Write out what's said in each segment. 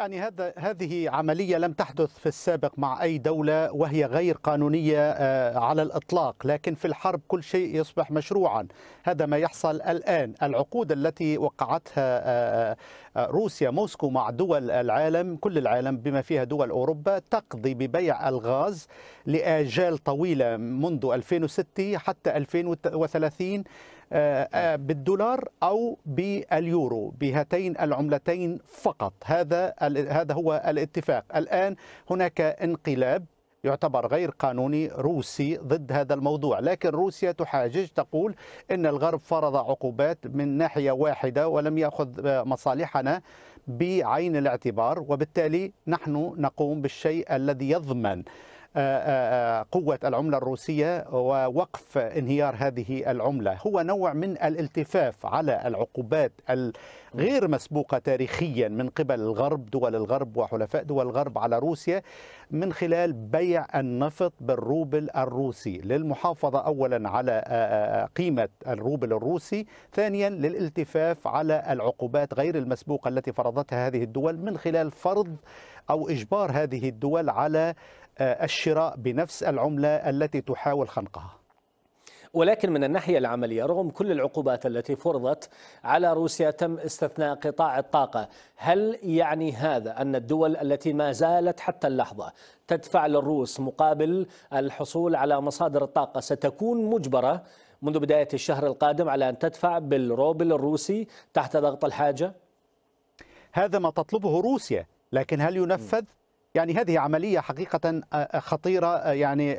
يعني هذا هذه عمليه لم تحدث في السابق مع اي دوله وهي غير قانونيه آه، على الاطلاق، لكن في الحرب كل شيء يصبح مشروعا، هذا ما يحصل الان، العقود التي وقعتها آه، آه، روسيا موسكو مع دول العالم كل العالم بما فيها دول اوروبا تقضي ببيع الغاز لاجال طويله منذ 2006 حتى 2030 آه، آه، بالدولار او باليورو بهاتين العملتين فقط هذا هذا هو الاتفاق الان هناك انقلاب يعتبر غير قانوني روسي ضد هذا الموضوع لكن روسيا تحاجج تقول ان الغرب فرض عقوبات من ناحيه واحده ولم ياخذ مصالحنا بعين الاعتبار وبالتالي نحن نقوم بالشيء الذي يضمن آه، آه، آه، قوة العملة الروسية ووقف انهيار هذه العملة هو نوع من الالتفاف على العقوبات الغير مسبوقة تاريخيا من قبل الغرب دول الغرب وحلفاء دول الغرب على روسيا من خلال بيع النفط بالروبل الروسي للمحافظة أولا على قيمة الروبل الروسي ثانيا للالتفاف على العقوبات غير المسبوقة التي فرضتها هذه الدول من خلال فرض أو إجبار هذه الدول على آه، الشراء بنفس العملة التي تحاول خنقها ولكن من الناحية العملية رغم كل العقوبات التي فرضت على روسيا تم استثناء قطاع الطاقة هل يعني هذا أن الدول التي ما زالت حتى اللحظة تدفع للروس مقابل الحصول على مصادر الطاقة ستكون مجبرة منذ بداية الشهر القادم على أن تدفع بالروبل الروسي تحت ضغط الحاجة؟ هذا ما تطلبه روسيا لكن هل ينفذ؟ م. يعني هذه عملية حقيقة آه، آه، خطيرة آه، يعني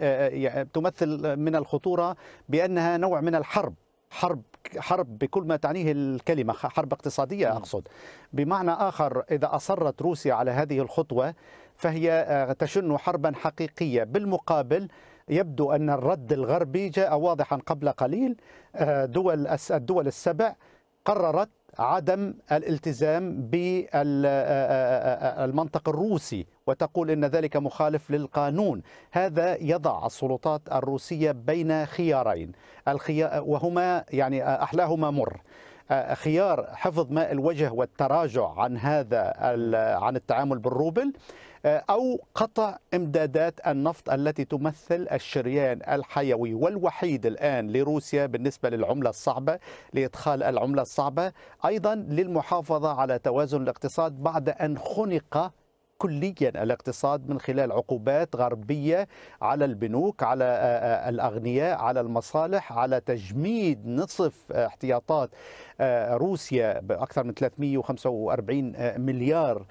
تمثل من الخطورة بأنها نوع من الحرب حرب حرب بكل ما تعنيه الكلمة حرب اقتصادية نعم. أقصد بمعنى آخر إذا أصرت روسيا على هذه الخطوة فهي تشن حربا حقيقية بالمقابل يبدو أن الرد الغربي جاء واضحا قبل قليل دول الدول السبع قررت عدم الالتزام بالمنطق الروسي وتقول ان ذلك مخالف للقانون هذا يضع السلطات الروسيه بين خيارين الخيار وهما يعني احلاهما مر خيار حفظ ماء الوجه والتراجع عن هذا عن التعامل بالروبل آه، أو قطع إمدادات النفط التي تمثل الشريان الحيوي والوحيد الآن لروسيا بالنسبة للعملة الصعبة لإدخال العملة الصعبة أيضا للمحافظة على توازن الاقتصاد بعد أن خنق كليا الاقتصاد من خلال عقوبات غربيه على البنوك على آه، آه، الاغنياء على المصالح على تجميد نصف احتياطات روسيا باكثر من 345 مليار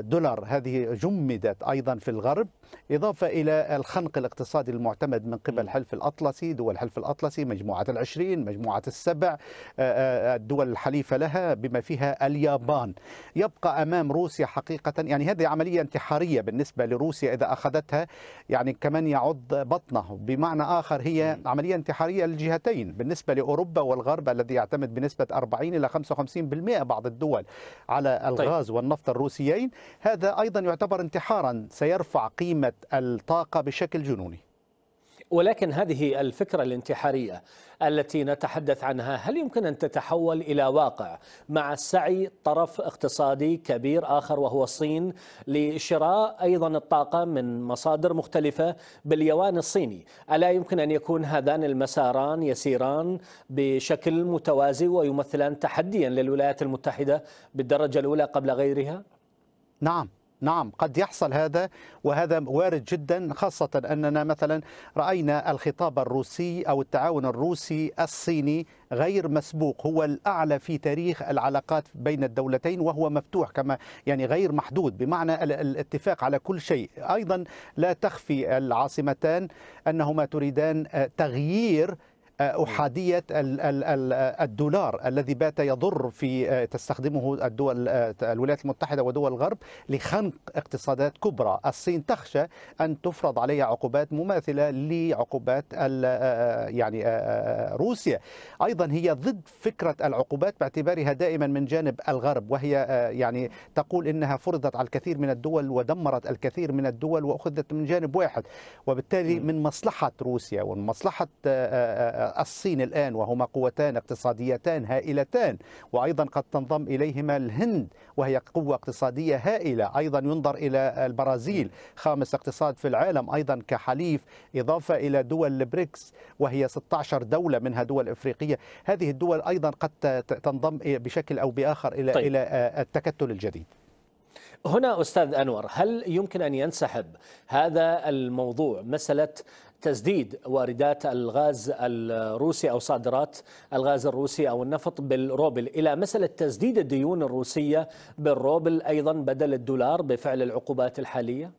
دولار هذه جمدت أيضا في الغرب إضافة إلى الخنق الاقتصادي المعتمد من قبل الحلف الأطلسي دول الحلف الأطلسي مجموعة العشرين مجموعة السبع آه، آه، الدول الحليفة لها بما فيها اليابان يبقى أمام روسيا حقيقة يعني هذه عملية انتحارية بالنسبة لروسيا إذا أخذتها يعني كمن يعض بطنه بمعنى آخر هي عملية انتحارية للجهتين بالنسبة لأوروبا والغرب الذي يعتمد بنسبة 40 إلى 55% بعض الدول على طيب. الغاز والنفط الروسي السبعين هذا أيضا يعتبر انتحارا سيرفع قيمة الطاقة بشكل جنوني ولكن هذه الفكرة الانتحارية التي نتحدث عنها هل يمكن أن تتحول إلى واقع مع سعي طرف اقتصادي كبير آخر وهو الصين لشراء أيضا الطاقة من مصادر مختلفة باليوان الصيني ألا يمكن أن يكون هذان المساران يسيران بشكل متوازي ويمثلان تحديا للولايات المتحدة بالدرجة الأولى قبل غيرها؟ نعم نعم قد يحصل هذا وهذا وارد جدا خاصة أننا مثلا رأينا الخطاب الروسي أو التعاون الروسي الصيني غير مسبوق هو الأعلى في تاريخ العلاقات بين الدولتين وهو مفتوح كما يعني غير محدود بمعنى الاتفاق على كل شيء أيضا لا تخفي العاصمتان أنهما تريدان تغيير آه، احاديه الدولار الذي بات يضر في آه، تستخدمه الدول آه، الولايات المتحده ودول الغرب لخنق اقتصادات كبرى، الصين تخشى ان تفرض عليها عقوبات مماثله لعقوبات يعني روسيا. ايضا هي ضد فكره العقوبات باعتبارها دائما من جانب الغرب وهي يعني تقول انها فرضت على الكثير من الدول ودمرت الكثير من الدول واخذت من جانب واحد، وبالتالي من مصلحه روسيا ومن مصلحه الصين الآن وهما قوتان اقتصاديتان هائلتان وأيضا قد تنضم إليهما الهند وهي قوة اقتصادية هائلة أيضا ينظر إلى البرازيل خامس اقتصاد في العالم أيضا كحليف إضافة إلى دول البريكس وهي 16 دولة منها دول إفريقية هذه الدول أيضا قد تنضم بشكل أو بآخر إلى طيب. إلى آه، التكتل الجديد هنا أستاذ أنور هل يمكن أن ينسحب هذا الموضوع مسألة تسديد واردات الغاز الروسي أو صادرات الغاز الروسي أو النفط بالروبل إلى مسألة تسديد الديون الروسية بالروبل أيضا بدل الدولار بفعل العقوبات الحالية؟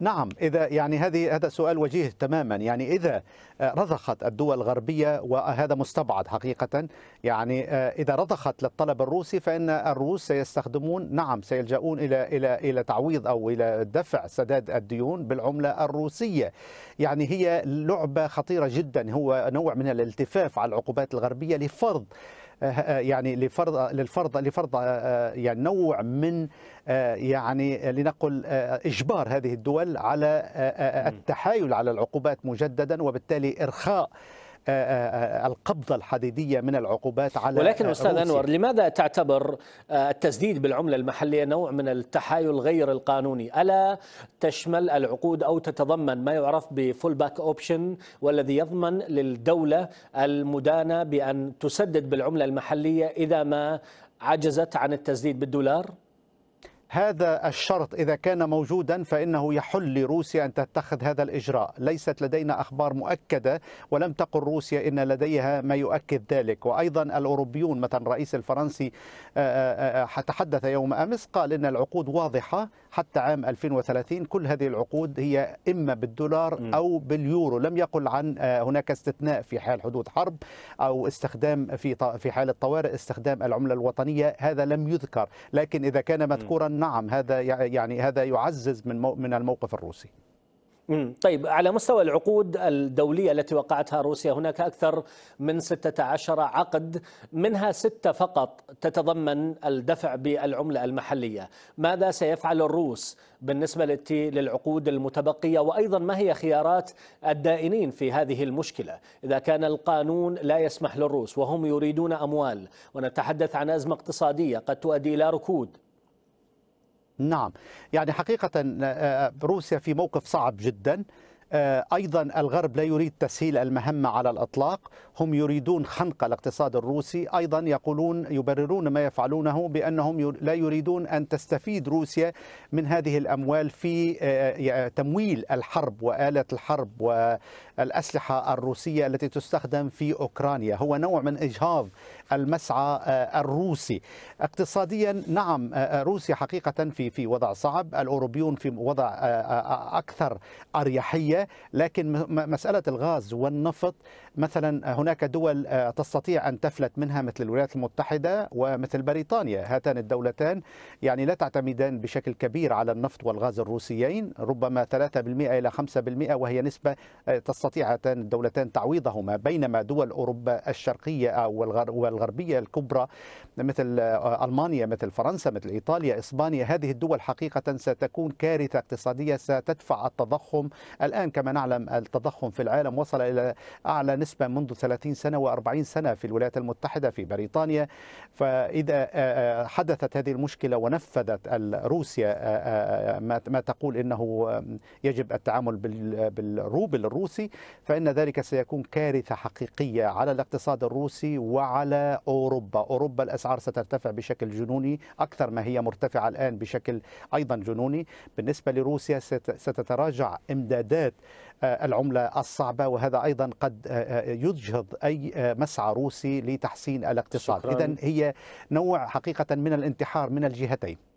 نعم اذا يعني هذه هذا سؤال وجيه تماما يعني اذا آه، رضخت الدول الغربيه وهذا مستبعد حقيقه يعني آه، اذا رضخت للطلب الروسي فان الروس سيستخدمون نعم سيلجؤون الى الى الى تعويض او الى دفع سداد الديون بالعمله الروسيه يعني هي لعبه خطيره جدا هو نوع من الالتفاف على العقوبات الغربيه لفرض آه، آه، يعني لفرض للفرض لفرض آه، يعني نوع من يعني لنقل اجبار هذه الدول على التحايل على العقوبات مجددا وبالتالي ارخاء آه، آه، آه، القبضة الحديدية من العقوبات على ولكن أستاذ أنور لماذا تعتبر التسديد بالعملة المحلية نوع من التحايل غير القانوني ألا تشمل العقود أو تتضمن ما يعرف بفول باك أوبشن والذي يضمن للدولة المدانة بأن تسدد بالعملة المحلية إذا ما عجزت عن التسديد بالدولار؟ هذا الشرط اذا كان موجودا فانه يحل لروسيا ان تتخذ هذا الاجراء، ليست لدينا اخبار مؤكده ولم تقل روسيا ان لديها ما يؤكد ذلك، وايضا الاوروبيون مثلا الرئيس الفرنسي آه، آه، آه، تحدث يوم امس قال ان العقود واضحه حتى عام 2030 كل هذه العقود هي اما بالدولار او باليورو، لم يقل عن هناك استثناء في حال حدوث حرب او استخدام في في حال الطوارئ استخدام العمله الوطنيه، هذا لم يذكر، لكن اذا كان مذكورا نعم هذا يعني هذا يعزز من من الموقف الروسي طيب على مستوى العقود الدولية التي وقعتها روسيا هناك أكثر من 16 عقد منها ستة فقط تتضمن الدفع بالعملة المحلية ماذا سيفعل الروس بالنسبة للعقود المتبقية وأيضا ما هي خيارات الدائنين في هذه المشكلة إذا كان القانون لا يسمح للروس وهم يريدون أموال ونتحدث عن أزمة اقتصادية قد تؤدي إلى ركود نعم يعني حقيقة آه، آه، روسيا في موقف صعب جدا آه، ايضا الغرب لا يريد تسهيل المهمه على الاطلاق هم يريدون خنق الاقتصاد الروسي ايضا يقولون يبررون ما يفعلونه بانهم لا يريدون ان تستفيد روسيا من هذه الاموال في آه، تمويل الحرب واله الحرب والاسلحه الروسيه التي تستخدم في اوكرانيا هو نوع من اجهاض المسعى آه، الروسي اقتصاديا نعم روسيا حقيقه في في وضع صعب الاوروبيون في وضع اكثر اريحيه لكن مسألة الغاز والنفط مثلا هناك دول آه، تستطيع أن تفلت منها مثل الولايات المتحدة ومثل بريطانيا هاتان الدولتان يعني لا تعتمدان بشكل كبير على النفط والغاز الروسيين ربما 3% إلى 5% وهي نسبة آه، تستطيع هاتان الدولتان تعويضهما بينما دول أوروبا الشرقية أو آه، والغربية الكبرى مثل ألمانيا مثل فرنسا مثل إيطاليا إسبانيا هذه الدول حقيقة ستكون كارثة اقتصادية ستدفع التضخم الآن الآن كما نعلم التضخم في العالم وصل إلى أعلى نسبة منذ 30 سنة و40 سنة في الولايات المتحدة في بريطانيا فإذا آه، آه، حدثت هذه المشكلة ونفذت روسيا آه، ما تقول إنه يجب التعامل بالروبل الروسي فإن ذلك سيكون كارثة حقيقية على الاقتصاد الروسي وعلى أوروبا أوروبا الأسعار سترتفع بشكل جنوني أكثر ما هي مرتفعة الآن بشكل أيضا جنوني بالنسبة لروسيا ستتراجع إمدادات آه، العملة الصعبة وهذا أيضا قد آه، آه، يجهض أي مسعى روسي لتحسين الاقتصاد إذا هي نوع حقيقة من الانتحار من الجهتين